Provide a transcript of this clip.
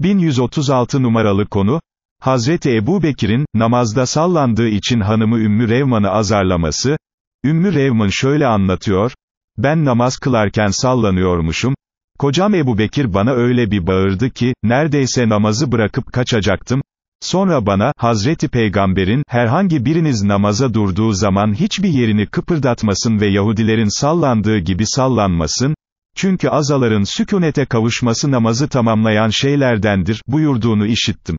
1136 numaralı konu, Hazreti Ebu Bekir'in, namazda sallandığı için hanımı Ümmü Revman'ı azarlaması, Ümmü Revman şöyle anlatıyor, ben namaz kılarken sallanıyormuşum, kocam Ebu Bekir bana öyle bir bağırdı ki, neredeyse namazı bırakıp kaçacaktım, sonra bana, Hazreti Peygamber'in, herhangi biriniz namaza durduğu zaman hiçbir yerini kıpırdatmasın ve Yahudilerin sallandığı gibi sallanmasın, çünkü azaların sükunete kavuşması namazı tamamlayan şeylerdendir, buyurduğunu işittim.